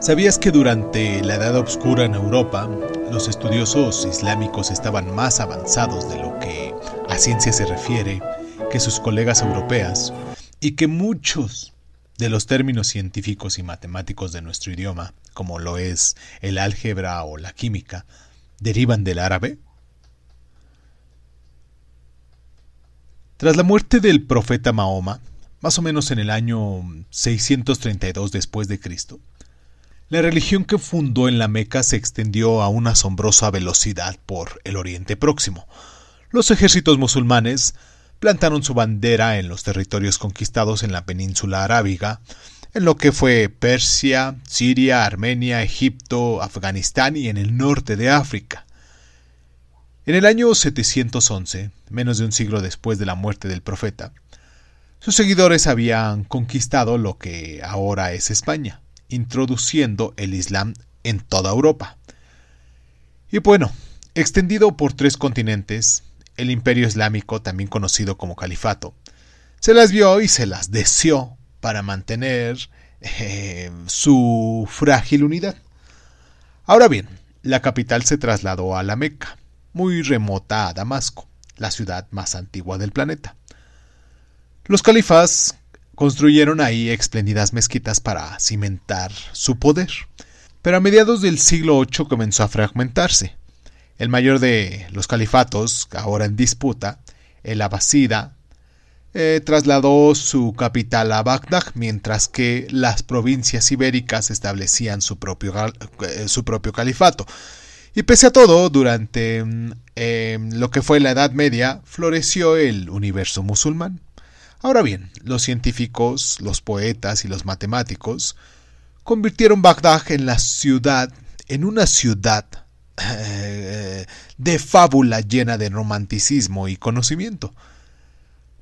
¿Sabías que durante la Edad Oscura en Europa, los estudiosos islámicos estaban más avanzados de lo que a ciencia se refiere que sus colegas europeas y que muchos de los términos científicos y matemáticos de nuestro idioma, como lo es el álgebra o la química, derivan del árabe? Tras la muerte del profeta Mahoma, más o menos en el año 632 después de Cristo. La religión que fundó en la Meca se extendió a una asombrosa velocidad por el Oriente Próximo. Los ejércitos musulmanes plantaron su bandera en los territorios conquistados en la península arábiga, en lo que fue Persia, Siria, Armenia, Egipto, Afganistán y en el norte de África. En el año 711, menos de un siglo después de la muerte del profeta, sus seguidores habían conquistado lo que ahora es España, introduciendo el Islam en toda Europa. Y bueno, extendido por tres continentes, el imperio islámico, también conocido como califato, se las vio y se las deseó para mantener eh, su frágil unidad. Ahora bien, la capital se trasladó a la Meca, muy remota a Damasco, la ciudad más antigua del planeta. Los califas construyeron ahí espléndidas mezquitas para cimentar su poder, pero a mediados del siglo VIII comenzó a fragmentarse. El mayor de los califatos, ahora en disputa, el abasida, eh, trasladó su capital a Bagdad, mientras que las provincias ibéricas establecían su propio, eh, su propio califato. Y pese a todo, durante mm, em, lo que fue la Edad Media, floreció el universo musulmán. Ahora bien, los científicos, los poetas y los matemáticos convirtieron Bagdad en la ciudad, en una ciudad eh, de fábula llena de romanticismo y conocimiento.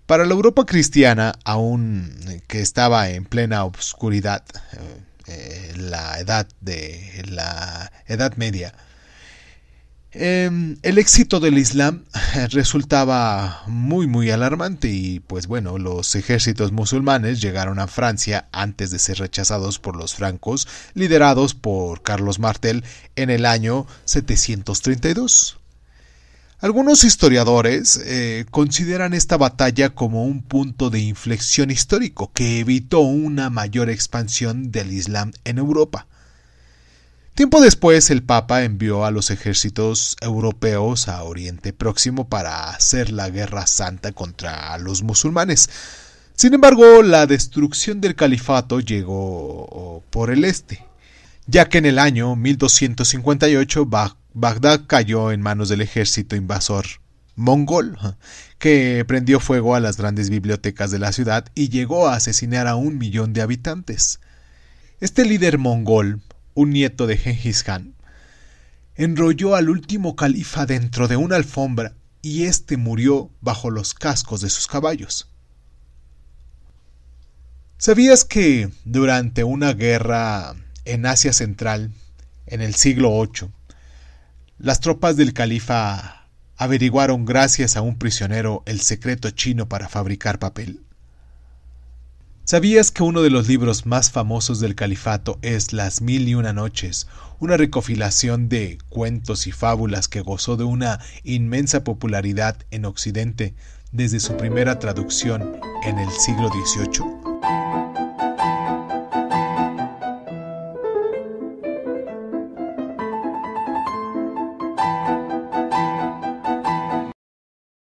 Para la Europa cristiana, aún que estaba en plena obscuridad, eh, eh, la edad de la Edad Media, Em, el éxito del Islam resultaba muy muy alarmante y pues bueno, los ejércitos musulmanes llegaron a Francia antes de ser rechazados por los francos, liderados por Carlos Martel en el año 732. Algunos historiadores eh, consideran esta batalla como un punto de inflexión histórico que evitó una mayor expansión del Islam en Europa. Tiempo después el Papa envió a los ejércitos europeos a Oriente Próximo para hacer la guerra santa contra los musulmanes. Sin embargo, la destrucción del califato llegó oh, por el este, ya que en el año 1258 Bagdad cayó en manos del ejército invasor mongol, que prendió fuego a las grandes bibliotecas de la ciudad y llegó a asesinar a un millón de habitantes. Este líder mongol un nieto de Genghis Khan, enrolló al último califa dentro de una alfombra y éste murió bajo los cascos de sus caballos. ¿Sabías que durante una guerra en Asia Central, en el siglo VIII, las tropas del califa averiguaron gracias a un prisionero el secreto chino para fabricar papel? ¿Sabías que uno de los libros más famosos del califato es Las Mil y Una Noches, una recopilación de cuentos y fábulas que gozó de una inmensa popularidad en Occidente desde su primera traducción en el siglo XVIII?